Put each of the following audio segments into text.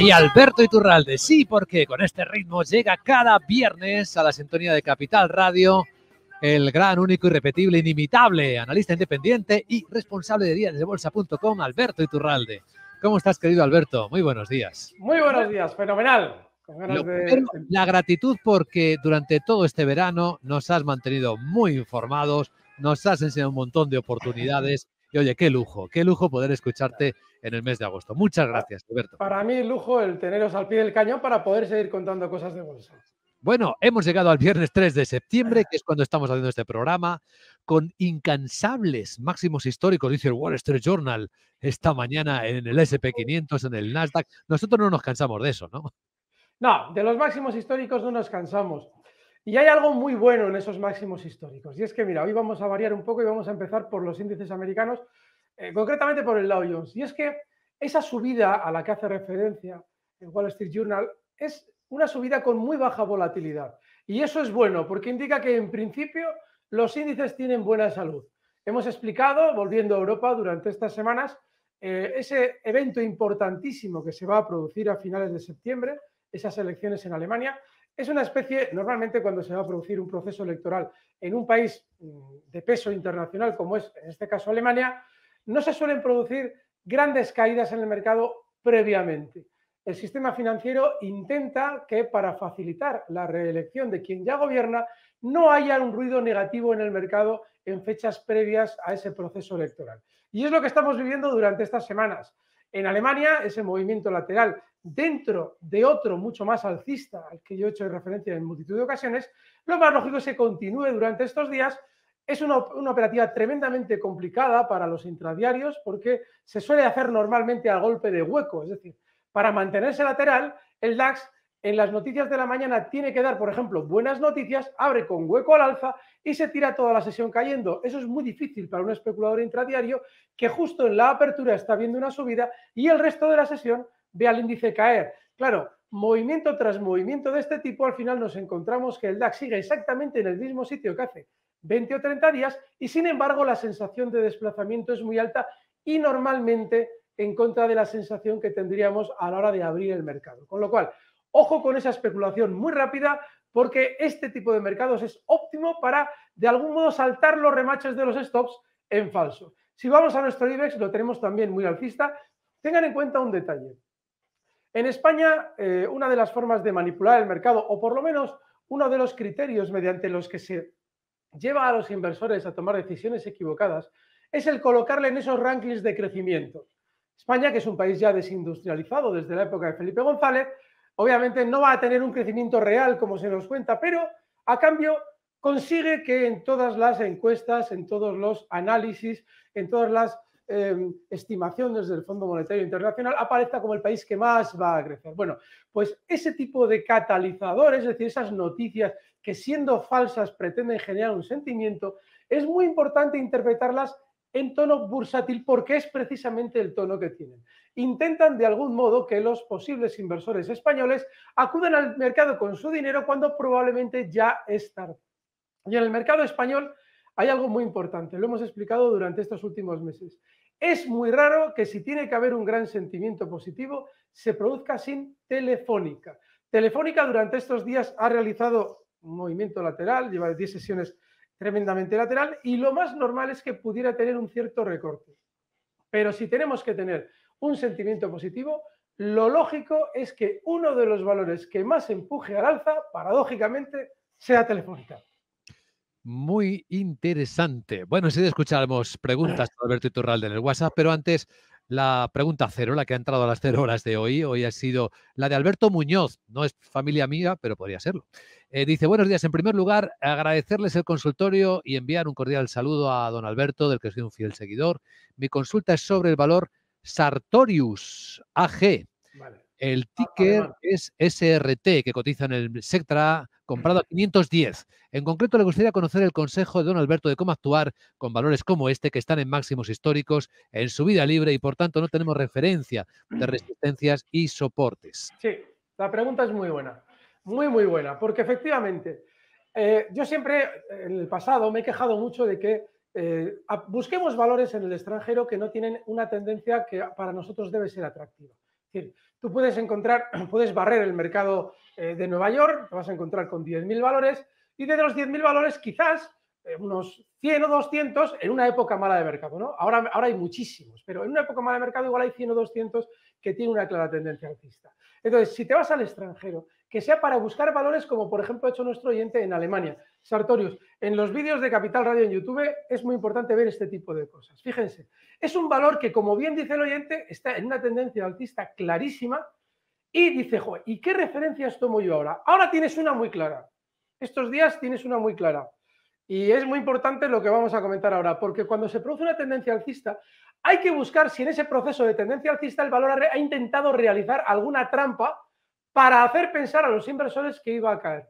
Y Alberto Iturralde, sí, porque con este ritmo llega cada viernes a la sintonía de Capital Radio el gran, único, irrepetible, inimitable, analista independiente y responsable de días de bolsa.com, Alberto Iturralde. ¿Cómo estás, querido Alberto? Muy buenos días. Muy buenos días, fenomenal. La gratitud porque durante todo este verano nos has mantenido muy informados, nos has enseñado un montón de oportunidades y oye, qué lujo, qué lujo poder escucharte en el mes de agosto. Muchas gracias, Roberto. Para mí, lujo el teneros al pie del cañón para poder seguir contando cosas de bolsa. Bueno, hemos llegado al viernes 3 de septiembre, que es cuando estamos haciendo este programa, con incansables máximos históricos, dice el Wall Street Journal, esta mañana en el SP500, en el Nasdaq. Nosotros no nos cansamos de eso, ¿no? No, de los máximos históricos no nos cansamos. Y hay algo muy bueno en esos máximos históricos. Y es que, mira, hoy vamos a variar un poco y vamos a empezar por los índices americanos, eh, concretamente por el Dow Jones. Y es que esa subida a la que hace referencia el Wall Street Journal es una subida con muy baja volatilidad. Y eso es bueno, porque indica que en principio los índices tienen buena salud. Hemos explicado, volviendo a Europa durante estas semanas, eh, ese evento importantísimo que se va a producir a finales de septiembre, esas elecciones en Alemania, es una especie, normalmente cuando se va a producir un proceso electoral en un país mm, de peso internacional como es en este caso Alemania, no se suelen producir grandes caídas en el mercado previamente. El sistema financiero intenta que para facilitar la reelección de quien ya gobierna no haya un ruido negativo en el mercado en fechas previas a ese proceso electoral. Y es lo que estamos viviendo durante estas semanas. En Alemania, ese movimiento lateral dentro de otro mucho más alcista al que yo he hecho referencia en multitud de ocasiones, lo más lógico es que continúe durante estos días. Es una, operativa tremendamente complicada para los intradiarios porque se suele hacer normalmente al golpe de hueco, es decir, para mantenerse lateral, el DAX en las noticias de la mañana tiene que dar, por ejemplo, buenas noticias, abre con hueco al alza y se tira toda la sesión cayendo. Eso es muy difícil para un especulador intradiario que justo en la apertura está viendo una subida y el resto de la sesión ve al índice caer. Claro, movimiento tras movimiento de este tipo, al final nos encontramos que el DAX sigue exactamente en el mismo sitio que hace 20 o 30 días y sin embargo la sensación de desplazamiento es muy alta y normalmente en contra de la sensación que tendríamos a la hora de abrir el mercado. Con lo cual, Ojo con esa especulación muy rápida porque este tipo de mercados es óptimo para, de algún modo, saltar los remaches de los stops en falso. Si vamos a nuestro IBEX, lo tenemos también muy alcista. Tengan en cuenta un detalle. En España, eh, una de las formas de manipular el mercado, o por lo menos uno de los criterios mediante los que se lleva a los inversores a tomar decisiones equivocadas, es el colocarle en esos rankings de crecimiento. España, que es un país ya desindustrializado desde la época de Felipe González, Obviamente no va a tener un crecimiento real como se nos cuenta, pero a cambio consigue que en todas las encuestas, en todos los análisis, en todas las em, estimaciones del Fondo Monetario Internacional aparezca como el país que más va a crecer. Bueno, pues ese tipo de catalizadores, es decir, esas noticias que siendo falsas pretenden generar un sentimiento, es muy importante interpretarlas en tono bursátil porque es precisamente el tono que tienen intentan de algún modo que los posibles inversores españoles acudan al mercado con su dinero cuando probablemente ya es tarde. Y en el mercado español hay algo muy importante, lo hemos explicado durante estos últimos meses. Es muy raro que si tiene que haber un gran sentimiento positivo, se produzca sin Telefónica. Telefónica durante estos días ha realizado un movimiento lateral, lleva 10 sesiones tremendamente lateral y lo más normal es que pudiera tener un cierto recorte. Pero si tenemos que tener un sentimiento positivo, lo lógico es que uno de los valores que más empuje al alza, paradójicamente, sea Telefónica. Muy interesante. Bueno, si de escuchamos preguntas de Alberto Iturralde en el WhatsApp, pero antes la pregunta cero, la que ha entrado a las cero horas de hoy. Hoy ha sido la de Alberto Muñoz. No es familia mía, pero podría serlo. Eh, dice, buenos días. En primer lugar, agradecerles el consultorio y enviar un cordial saludo a don Alberto, del que soy un fiel seguidor. Mi consulta es sobre el valor Sartorius AG. El ticker es SRT, que cotiza en el Sectra, comprado a 510. En concreto, le gustaría conocer el consejo de don Alberto de cómo actuar con valores como este, que están en máximos históricos, en su vida libre y por tanto no tenemos referencia de resistencias y soportes. Sí, la pregunta es muy buena. Muy, muy buena, porque efectivamente, eh, yo siempre en el pasado me he quejado mucho de que eh, busquemos valores en el extranjero que no tienen una tendencia que para nosotros debe ser atractiva. Es decir, tú puedes encontrar, puedes barrer el mercado eh, de Nueva York, te vas a encontrar con 10.000 valores y de los 10.000 valores quizás eh, unos 100 o 200 en una época mala de mercado, ¿no? Ahora, ahora hay muchísimos, pero en una época mala de mercado igual hay 100 o 200 que tienen una clara tendencia alcista. Entonces, si te vas al extranjero, que sea para buscar valores como por ejemplo ha hecho nuestro oyente en Alemania, Sartorius, en los vídeos de Capital Radio en YouTube es muy importante ver este tipo de cosas. Fíjense, es un valor que, como bien dice el oyente, está en una tendencia alcista clarísima y dice, joder, ¿y qué referencias tomo yo ahora? Ahora tienes una muy clara. Estos días tienes una muy clara. Y es muy importante lo que vamos a comentar ahora, porque cuando se produce una tendencia alcista, hay que buscar si en ese proceso de tendencia alcista el valor ha intentado realizar alguna trampa para hacer pensar a los inversores que iba a caer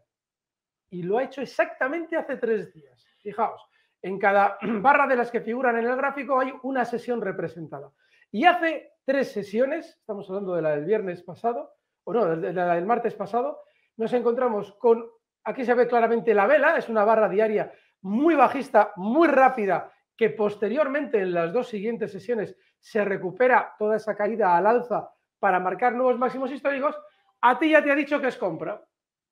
y lo ha hecho exactamente hace tres días. Fijaos, en cada barra de las que figuran en el gráfico hay una sesión representada. Y hace tres sesiones, estamos hablando de la del viernes pasado, o no, de la del martes pasado, nos encontramos con, aquí se ve claramente la vela, es una barra diaria muy bajista, muy rápida, que posteriormente en las dos siguientes sesiones se recupera toda esa caída al alza para marcar nuevos máximos históricos, a ti ya te ha dicho que es compra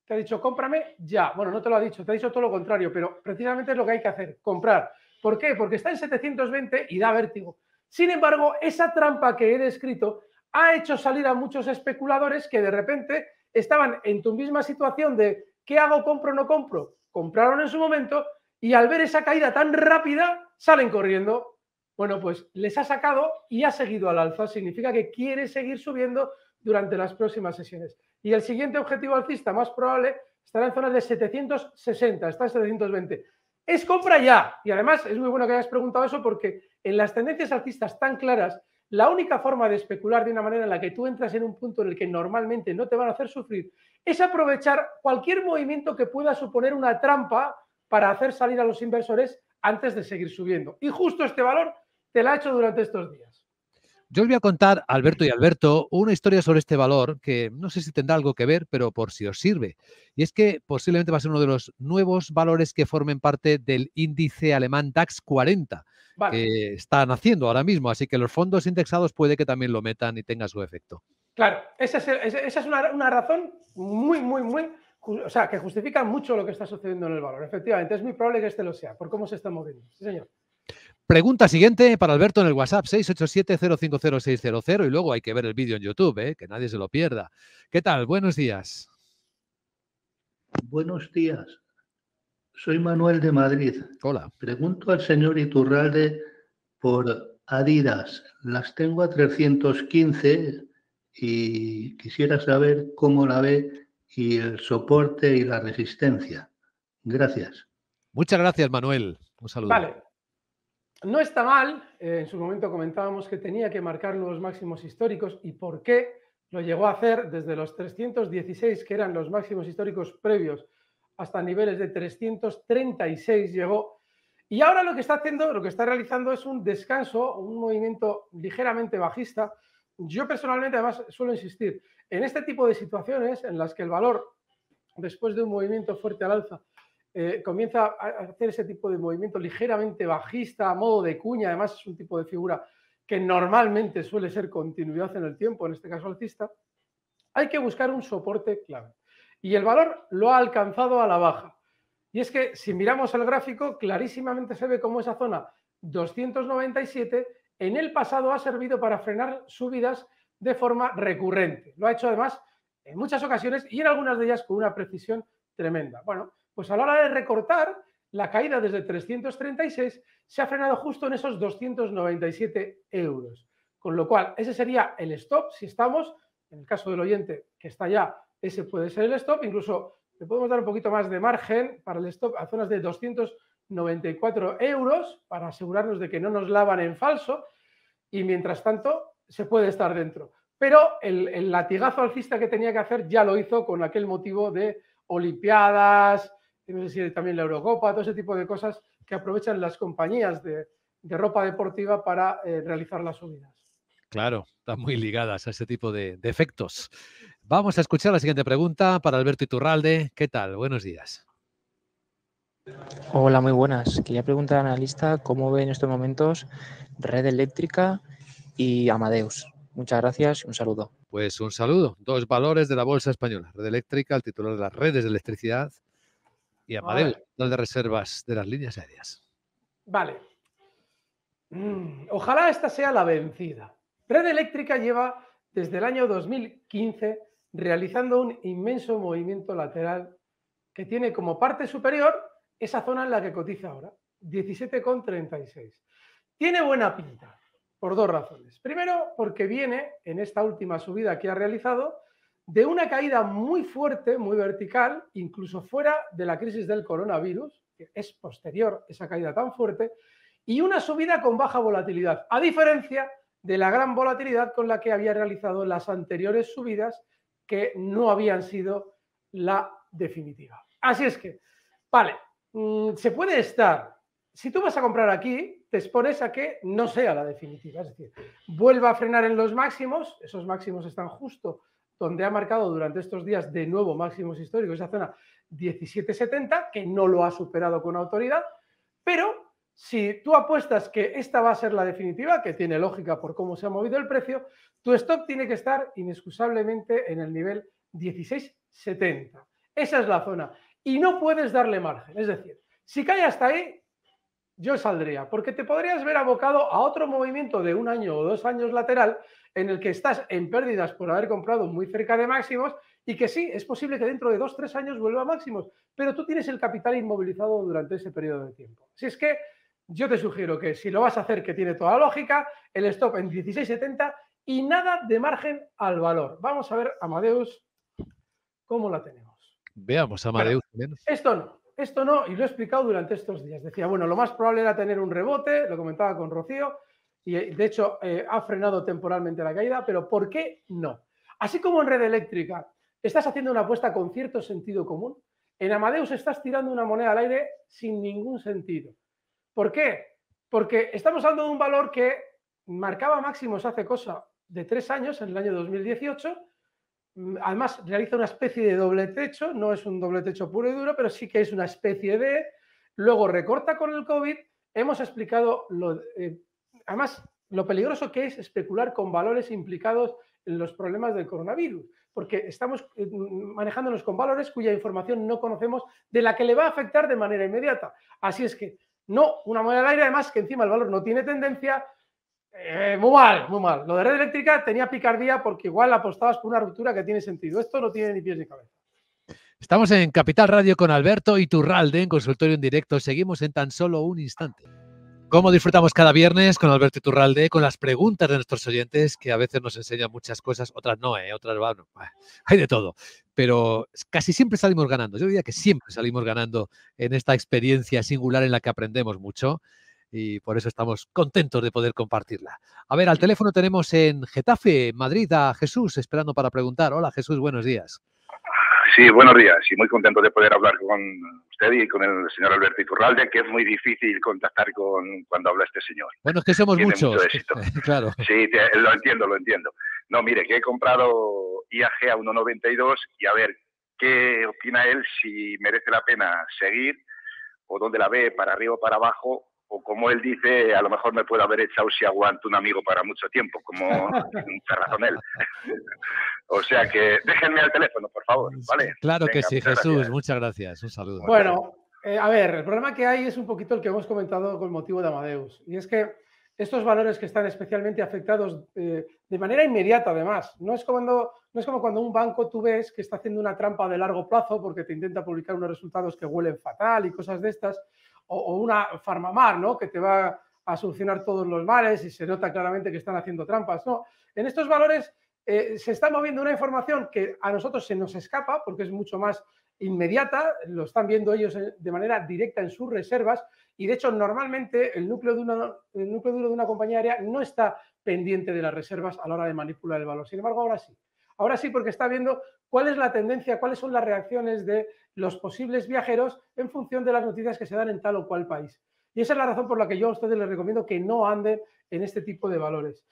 te ha dicho, cómprame ya. Bueno, no te lo ha dicho, te ha dicho todo lo contrario, pero precisamente es lo que hay que hacer, comprar. ¿Por qué? Porque está en 720 y da vértigo. Sin embargo, esa trampa que he descrito ha hecho salir a muchos especuladores que de repente estaban en tu misma situación de ¿qué hago? ¿Compro o no compro? Compraron en su momento y al ver esa caída tan rápida salen corriendo. Bueno, pues les ha sacado y ha seguido al alza. Significa que quiere seguir subiendo durante las próximas sesiones y el siguiente objetivo alcista más probable estará en zonas de 760, está en 720. Es compra ya. Y además es muy bueno que hayas preguntado eso porque en las tendencias alcistas tan claras, la única forma de especular de una manera en la que tú entras en un punto en el que normalmente no te van a hacer sufrir es aprovechar cualquier movimiento que pueda suponer una trampa para hacer salir a los inversores antes de seguir subiendo. Y justo este valor te la ha hecho durante estos días. Yo os voy a contar, Alberto y Alberto, una historia sobre este valor que no sé si tendrá algo que ver, pero por si os sirve. Y es que posiblemente va a ser uno de los nuevos valores que formen parte del índice alemán DAX 40, que están haciendo ahora mismo. Así que los fondos indexados puede que también lo metan y tenga su efecto. Claro, esa es, una, una razón muy, muy, muy, o sea, que justifica mucho lo que está sucediendo en el valor. Efectivamente, es muy probable que este lo sea, por cómo se está moviendo. Sí, señor. Pregunta siguiente para Alberto en el WhatsApp 687 050600 y luego hay que ver el vídeo en YouTube, ¿eh? que nadie se lo pierda. ¿Qué tal? Buenos días. Buenos días. Soy Manuel de Madrid. Hola. Pregunto al señor Iturralde por Adidas. Las tengo a 315 y quisiera saber cómo la ve y el soporte y la resistencia. Gracias. Muchas gracias, Manuel. Un saludo. Vale no está mal, eh, en su momento comentábamos que tenía que marcar nuevos máximos históricos y por qué lo llegó a hacer desde los 316, que eran los máximos históricos previos, hasta niveles de 336 llegó. Y ahora lo que está haciendo, lo que está realizando es un descanso, un movimiento ligeramente bajista. Yo personalmente, además, suelo insistir, en este tipo de situaciones en las que el valor, después de un movimiento fuerte al alza, eh, comienza a hacer ese tipo de movimiento ligeramente bajista, a modo de cuña, además es un tipo de figura que normalmente suele ser continuidad en el tiempo, en este caso alcista, hay que buscar un soporte clave. Y el valor lo ha alcanzado a la baja. Y es que si miramos el gráfico, clarísimamente se ve cómo esa zona 297 en el pasado ha servido para frenar subidas de forma recurrente. Lo ha hecho además en muchas ocasiones y en algunas de ellas con una precisión tremenda. Bueno, pues a la hora de recortar, la caída desde 336 se ha frenado justo en esos 297 euros. Con lo cual, ese sería el stop si estamos, en el caso del oyente que está ya, ese puede ser el stop. Incluso le podemos dar un poquito más de margen para el stop a zonas de 294 euros para asegurarnos de que no nos lavan en falso. Y mientras tanto, se puede estar dentro. Pero el, el latigazo alcista que tenía que hacer ya lo hizo con aquel motivo de Olimpiadas, no sé si también la Eurocopa, todo ese tipo de cosas que aprovechan las compañías de, ropa deportiva para eh, realizar las subidas. Claro, están muy ligadas a ese tipo de, efectos. Vamos a escuchar la siguiente pregunta para Alberto Iturralde. ¿Qué tal? Buenos días. Hola, muy buenas. Quería preguntar la analista cómo ve en estos momentos Red Eléctrica y Amadeus. Muchas gracias, y un saludo. Pues un saludo. Dos valores de la bolsa española. Red Eléctrica, el titular de las redes de electricidad, y vale. de reservas de las líneas aéreas. Vale. Mm, ojalá esta sea la vencida. Red Eléctrica lleva desde el año 2015 realizando un inmenso movimiento lateral que tiene como parte superior esa zona en la que cotiza ahora, 17,36. Tiene buena pinta, por dos razones. Primero, porque viene en esta última subida que ha realizado de una caída muy fuerte, muy vertical, incluso fuera de la crisis del coronavirus, que es posterior esa caída tan fuerte, y una subida con baja volatilidad, a diferencia de la gran volatilidad con la que había realizado las anteriores subidas que no habían sido la definitiva. Así es que, vale, mm, se puede estar, si tú vas a comprar aquí, te expones a que no sea la definitiva, es decir, vuelva a frenar en los máximos, esos máximos están justo donde ha marcado durante estos días de nuevo máximos históricos, esa zona 1770, que no lo ha superado con autoridad, pero si tú apuestas que esta va a ser la definitiva, que tiene lógica por cómo se ha movido el precio, tu stop tiene que estar inexcusablemente en el nivel 1670. Esa es la zona. Y no puedes darle margen. Es decir, si cae hasta ahí, yo saldría, porque te podrías ver abocado a otro movimiento de un año o dos años lateral en el que estás en pérdidas por haber comprado muy cerca de máximos y que sí, es posible que dentro de dos, tres años vuelva a máximos, pero tú tienes el capital inmovilizado durante ese periodo de tiempo. Así es que yo te sugiero que si lo vas a hacer, que tiene toda lógica, el stop en 16,70 y nada de margen al valor. Vamos a ver, Amadeus, cómo la tenemos. Veamos, Amadeus. esto no, esto no, y lo he explicado durante estos días. Decía, bueno, lo más probable era tener un rebote, lo comentaba con Rocío, y eh, de hecho eh, ha frenado temporalmente la caída, pero ¿por qué no? Así como en red eléctrica estás haciendo una apuesta con cierto sentido común, en Amadeus estás tirando una moneda al aire sin ningún sentido. ¿Por qué? Porque estamos hablando de un valor que marcaba máximos hace cosa de tres años, en el año 2018. Mm, además, realiza una especie de doble techo, no es un doble techo puro y duro, pero sí que es una especie de. Luego recorta con el COVID. Hemos explicado lo, eh, además, lo peligroso que es especular con valores implicados en los problemas del coronavirus, porque estamos eh, manejándonos con valores cuya información no conocemos de la que le va a afectar de manera inmediata. Así es que no, una moneda al aire, además que encima el valor no tiene tendencia, eh, muy mal, muy mal. Lo de red eléctrica tenía picardía porque igual apostabas por una ruptura que tiene sentido. Esto no tiene ni pies ni cabeza. Estamos en Capital Radio con Alberto Iturralde en consultorio en directo. Seguimos en tan solo un instante. Cómo disfrutamos cada viernes con Alberto Iturralde, con las preguntas de nuestros oyentes, que a veces nos enseñan muchas cosas, otras no, ¿eh? otras hay de todo. Pero casi siempre salimos ganando. Yo diría que siempre salimos ganando en esta experiencia singular en la que aprendemos mucho y por eso estamos contentos de poder compartirla. A ver, al teléfono tenemos en Getafe, Madrid, a Jesús esperando para preguntar. Hola Jesús, buenos días. Sí, buenos días y muy contento de poder hablar con usted y con el señor Alberto Iturralde, que es muy difícil contactar con cuando habla este señor. Bueno, es que somos muchos. Sí, lo entiendo, lo entiendo. No, mire, que he comprado IAG a 1,92 y a ver qué opina él, si merece la pena seguir o dónde la ve, para arriba o para abajo, o como él dice, a lo mejor me puede haber echado si aguanto un amigo para mucho tiempo, como mucha razón él. o sea que déjenme al teléfono, por favor, Claro que sí, Jesús, muchas gracias, un saludo. Bueno, eh, a ver, el problema que hay es un poquito el que hemos comentado con motivo de Amadeus, y es que estos valores que están especialmente afectados eh, de manera inmediata, además. No es, no es como cuando un banco tú ves que está haciendo una trampa de largo plazo porque te intenta publicar unos resultados que huelen fatal y cosas de estas o, una farmamar, ¿no? Que te va a solucionar todos los males y se nota claramente que están haciendo trampas. No, en estos valores eh, se está moviendo una información que a nosotros se nos escapa porque es mucho más inmediata, lo están viendo ellos de manera directa en sus reservas y de hecho normalmente el núcleo, de el núcleo duro de una compañía aérea no está pendiente de las reservas a la hora de manipular el valor. Sin embargo, ahora sí. Ahora sí, porque está viendo cuál es la tendencia, cuáles son las reacciones de los posibles viajeros en función de las noticias que se dan en tal o cual país. Y esa es la razón por la que yo a ustedes les recomiendo que no anden en este tipo de valores.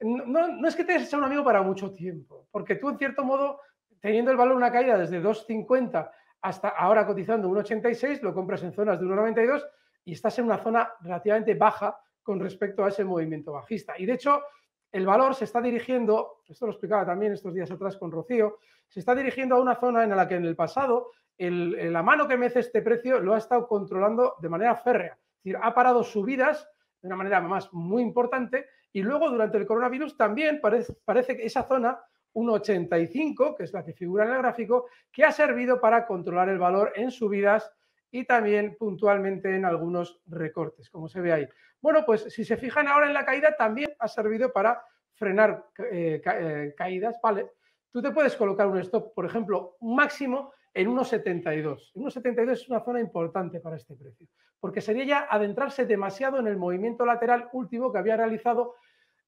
No, es que te a un amigo para mucho tiempo, porque tú en cierto modo, teniendo el valor una caída desde 2,50 hasta ahora cotizando 1,86, lo compras en zonas de 1,92 y estás en una zona relativamente baja con respecto a ese movimiento bajista. Y de hecho, el valor se está dirigiendo, esto lo explicaba también estos días atrás con Rocío, se está dirigiendo a una zona en la que en el pasado eh, la mano que mece este precio lo ha estado controlando de manera férrea. Es decir, ha parado subidas de una manera más muy importante y luego durante el coronavirus también parece, parece que esa zona 1,85, que es la que figura en el gráfico, que ha servido para controlar el valor en subidas y también puntualmente en algunos recortes, como se ve ahí. Bueno, pues si se fijan ahora en la caída, también ha servido para frenar eh, eh, caídas, ¿vale? Tú te puedes colocar un stop, por ejemplo, máximo en 1,72. 1,72 es una zona importante para este precio, porque sería ya adentrarse demasiado en el movimiento lateral último que había realizado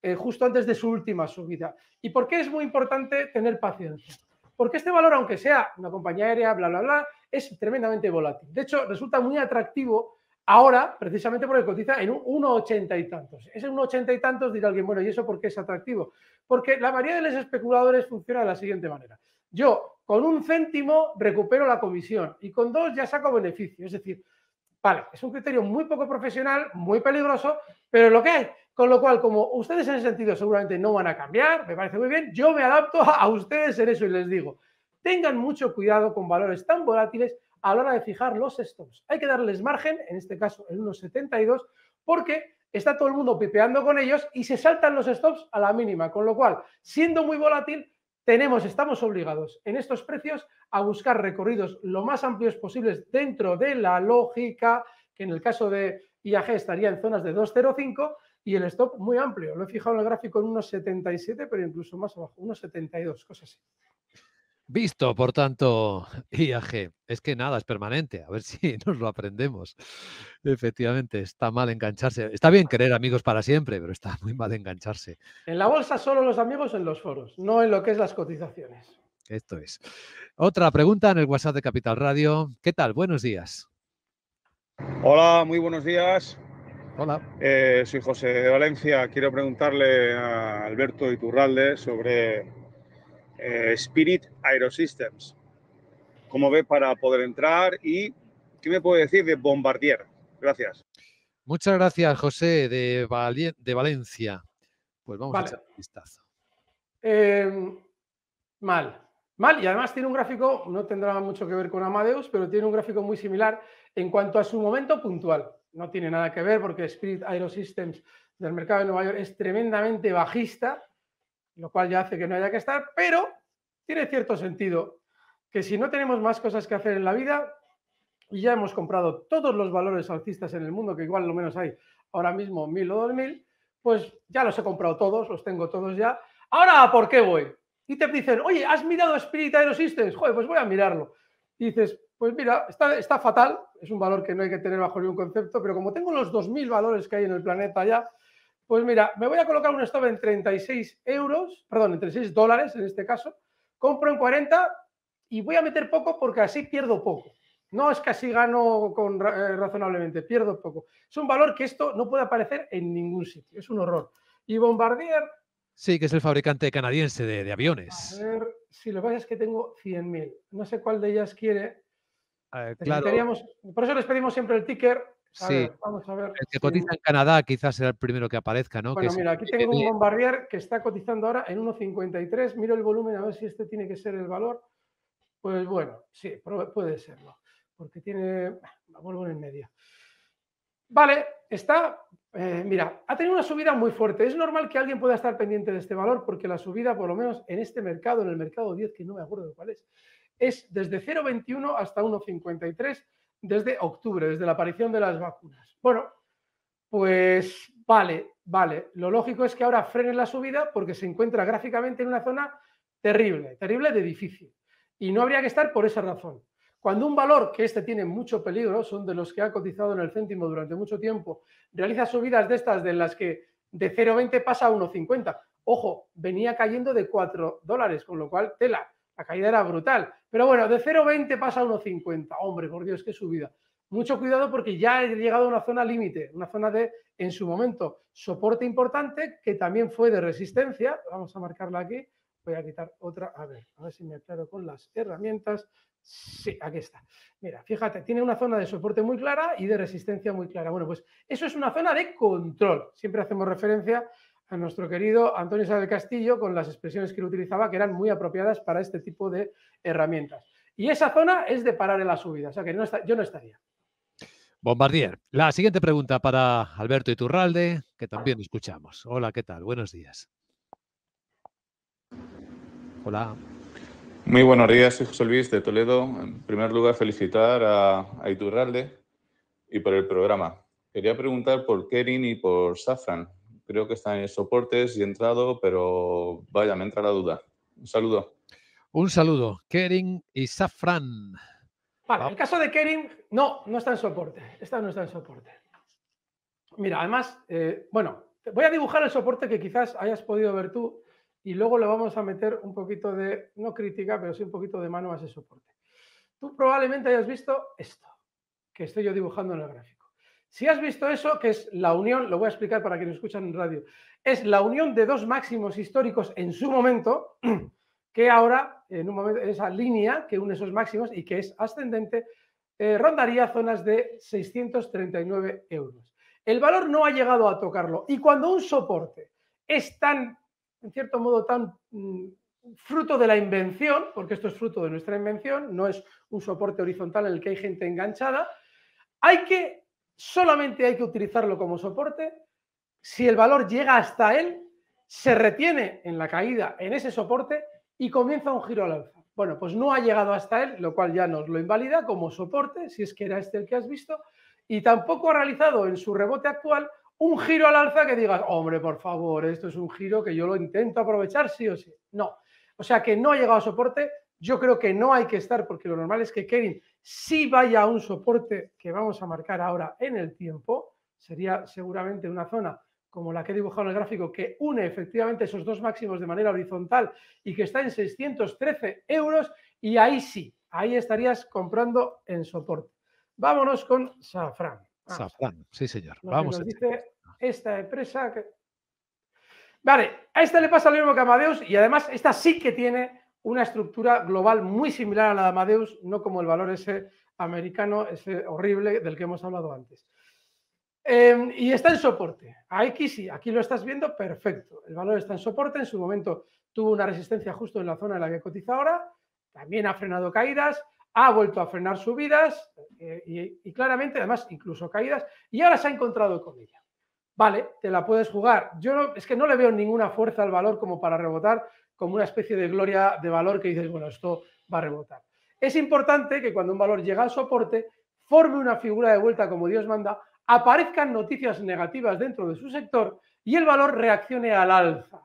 eh, justo antes de su última subida. ¿Y por qué es muy importante tener paciencia? porque este valor, aunque sea una compañía aérea, bla, bla, bla, es tremendamente volátil. De hecho, resulta muy atractivo ahora, precisamente porque cotiza en un 1,80 y tantos. Ese 1,80 y tantos dirá alguien, bueno, ¿y eso por qué es atractivo? Porque la mayoría de los especuladores funciona de la siguiente manera. Yo, con un céntimo, recupero la comisión y con dos ya saco beneficio. Es decir, Vale, es un criterio muy poco profesional, muy peligroso, pero lo que hay. Con lo cual, como ustedes en ese sentido seguramente no van a cambiar, me parece muy bien, yo me adapto a ustedes en eso y les digo, tengan mucho cuidado con valores tan volátiles a la hora de fijar los stops. Hay que darles margen, en este caso el 1,72, porque está todo el mundo pipeando con ellos y se saltan los stops a la mínima. Con lo cual, siendo muy volátil, tenemos, estamos obligados en estos precios a buscar recorridos lo más amplios posibles dentro de la lógica, que en el caso de IAG estaría en zonas de 205 y el stop muy amplio. Lo he fijado en el gráfico en unos 77, pero incluso más abajo, unos 72, cosas así. Visto, por tanto, IAG. Es que nada, es permanente. A ver si nos lo aprendemos. Efectivamente, está mal engancharse. Está bien querer amigos para siempre, pero está muy mal engancharse. En la bolsa solo los amigos en los foros, no en lo que es las cotizaciones. Esto es. Otra pregunta en el WhatsApp de Capital Radio. ¿Qué tal? Buenos días. Hola, muy buenos días. Hola. Eh, soy José de Valencia. Quiero preguntarle a Alberto Iturralde sobre eh, Spirit Aerosystems. como ve para poder entrar y qué me puede decir de Bombardier? Gracias. Muchas gracias, José, de, de Valencia. Pues vamos a echar un vistazo. Em, mal, mal. Y además tiene un gráfico, no tendrá mucho que ver con Amadeus, pero tiene un gráfico muy similar en cuanto a su momento puntual. No tiene nada que ver porque Spirit Aerosystems del mercado de Nueva York es tremendamente bajista lo cual ya hace que no haya que estar, pero tiene cierto sentido que si no tenemos más cosas que hacer en la vida y ya hemos comprado todos los valores alcistas en el mundo, que igual lo menos hay ahora mismo mil o dos mil, pues ya los he comprado todos, los tengo todos ya. Ahora, ¿por qué voy? Y te dicen, oye, ¿has mirado Spirit Aerosystems? Joder, pues voy a mirarlo. Y dices, pues mira, está, fatal, es un valor que no hay que tener bajo ningún concepto, pero como tengo los dos mil valores que hay en el planeta ya, pues mira, me voy a colocar un stop en 36 euros, perdón, en 36 dólares en este caso. Compro en 40 y voy a meter poco porque así pierdo poco. No es que así gano con, eh, razonablemente, pierdo poco. Es un valor que esto no puede aparecer en ningún sitio, es un horror. Y Bombardier. Sí, que es el fabricante canadiense de, aviones. A ver, si lo que pasa es que tengo 100.000. No sé cuál de ellas quiere. Eh, claro. Por eso les pedimos siempre el ticker sí. vamos a ver. El que eh, cotiza en Canadá quizás sea el primero que aparezca, ¿no? Bueno, mira, aquí tengo un Bombardier que está cotizando ahora en 1,53. Miro el volumen a ver si este tiene que ser el valor. Pues bueno, sí, puede serlo. Porque tiene. La vuelvo en el medio. Vale, está. Eh, mira, ha tenido una subida muy fuerte. Es normal que alguien pueda estar pendiente de este valor porque la subida, por lo menos en este mercado, en el mercado 10, que no me acuerdo de cuál es, es desde 0,21 hasta 1,53 desde octubre, desde la aparición de las vacunas. Bueno, pues vale, vale. Lo lógico es que ahora frenen la subida porque se encuentra gráficamente en una zona terrible, terrible de difícil. Y no habría que estar por esa razón. Cuando un valor, que este tiene mucho peligro, son de los que ha cotizado en el céntimo durante mucho tiempo, realiza subidas de estas de las que de 0,20 pasa a 1,50. Ojo, venía cayendo de 4 dólares, con lo cual tela. La caída era brutal. Pero bueno, de 0,20 pasa a 1,50. Hombre, por Dios, qué subida. Mucho cuidado porque ya he llegado a una zona límite, una zona de, en su momento, soporte importante, que también fue de resistencia. Vamos a marcarla aquí. Voy a quitar otra. A ver, a ver si me aclaro con las herramientas. Sí, aquí está. Mira, fíjate, tiene una zona de soporte muy clara y de resistencia muy clara. Bueno, pues eso es una zona de control. Siempre hacemos referencia a nuestro querido Antonio Sá del Castillo con las expresiones que él utilizaba que eran muy apropiadas para este tipo de herramientas. Y esa zona es de parar en la subida, o sea que yo no estaría. Bombardier, la siguiente pregunta para Alberto Iturralde, que también escuchamos. Hola, ¿qué tal? Buenos días. Hola. Muy buenos días, soy José Luis de Toledo. En primer lugar, felicitar a, a Iturralde y por el programa. Quería preguntar por Kerin y por Safran creo que está en soportes y entrado, pero vaya, me entra la duda. Un saludo. Un saludo. Kering y Safran. Vale, en el caso de Kering, no, no está en soporte. Esta no está en soporte. Mira, además, eh, bueno, voy a dibujar el soporte que quizás hayas podido ver tú y luego le vamos a meter un poquito de, no crítica, pero sí un poquito de mano a ese soporte. Tú probablemente hayas visto esto que estoy yo dibujando en el gráfico. Si has visto eso, que es la unión, lo voy a explicar para quienes escuchan en radio, es la unión de dos máximos históricos en su momento, que ahora, en un momento, esa línea que une esos máximos y que es ascendente, eh, rondaría zonas de 639 euros. El valor no ha llegado a tocarlo. Y cuando un soporte es tan, en cierto modo, tan mm, fruto de la invención, porque esto es fruto de nuestra invención, no es un soporte horizontal en el que hay gente enganchada, hay que solamente hay que utilizarlo como soporte si el valor llega hasta él, se retiene en la caída en ese soporte y comienza un giro al alza. Bueno, pues no ha llegado hasta él, lo cual ya nos lo invalida como soporte, si es que era este el que has visto, y tampoco ha realizado en su rebote actual un giro al alza que digas, hombre, por favor, esto es un giro que yo lo intento aprovechar sí o sí. No. O sea que no ha llegado a soporte, yo creo que no hay que estar, porque lo normal es que Kevin si vaya a un soporte que vamos a marcar ahora en el tiempo, sería seguramente una zona como la que he dibujado en el gráfico, que une efectivamente esos dos máximos de manera horizontal y que está en 613 euros, y ahí sí, ahí estarías comprando en soporte. Vámonos con Safran. Safran, sí señor. Vamos. a nos esta empresa que... Vale, a esta le pasa lo mismo que a Amadeus y además esta sí que tiene una estructura global muy similar a la de Amadeus, no como el valor ese americano, ese horrible del que hemos hablado antes. Em, y está en soporte. X, sí, aquí lo estás viendo, perfecto. El valor está en soporte, en su momento tuvo una resistencia justo en la zona en la que cotiza ahora, también ha frenado caídas, ha vuelto a frenar subidas eh, y, claramente, además, incluso caídas, y ahora se ha encontrado con ella. Vale, te la puedes jugar. Yo no, es que no le veo ninguna fuerza al valor como para rebotar, como una especie de gloria de valor que dices, bueno, esto va a rebotar. Es importante que cuando un valor llega al soporte, forme una figura de vuelta como Dios manda, aparezcan noticias negativas dentro de su sector y el valor reaccione al alza.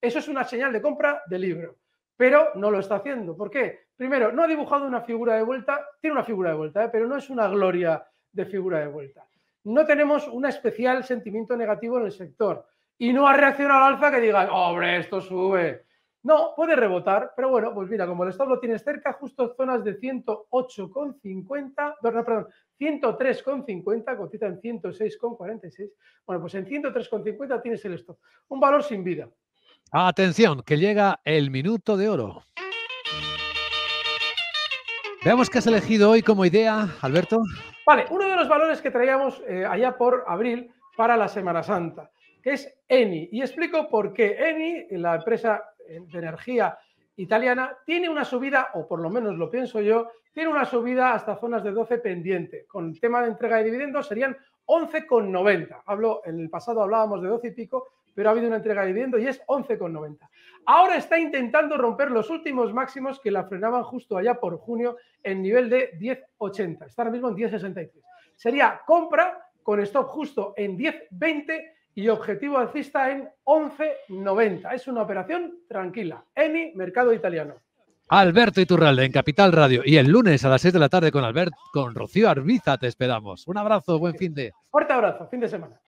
Eso es una señal de compra de libro, pero no lo está haciendo. ¿Por qué? Primero, no ha dibujado una figura de vuelta, tiene una figura de vuelta, ¿eh? pero no es una gloria de figura de vuelta. No tenemos un especial sentimiento negativo en el sector y no ha reaccionado al alza que diga, hombre, esto sube, no, puede rebotar, pero bueno, pues mira, como el stop lo tienes cerca, justo zonas de 108,50, no, perdón, 103,50, cotiza en 106,46. Bueno, pues en 103,50 tienes el stop. Un valor sin vida. Atención, que llega el minuto de oro. Veamos qué has elegido hoy como idea, Alberto. Vale, uno de los valores que traíamos eh, allá por abril para la Semana Santa, que es Eni. Y explico por qué Eni, la empresa de energía italiana, tiene una subida, o por lo menos lo pienso yo, tiene una subida hasta zonas de 12 pendiente. Con el tema de entrega de dividendos serían 11,90. Hablo, en el pasado hablábamos de 12 y pico, pero ha habido una entrega de dividendos y es 11,90. Ahora está intentando romper los últimos máximos que la frenaban justo allá por junio en nivel de 10,80. Está ahora mismo en 10,63. Sería compra con stop justo en 10,20 y objetivo alcista en 11.90. Es una operación tranquila. Eni, mercado italiano. Alberto Iturralde en Capital Radio. Y el lunes a las 6 de la tarde con Albert, con Rocío Arbiza te esperamos. Un abrazo, buen fin de. Fuerte abrazo, fin de semana.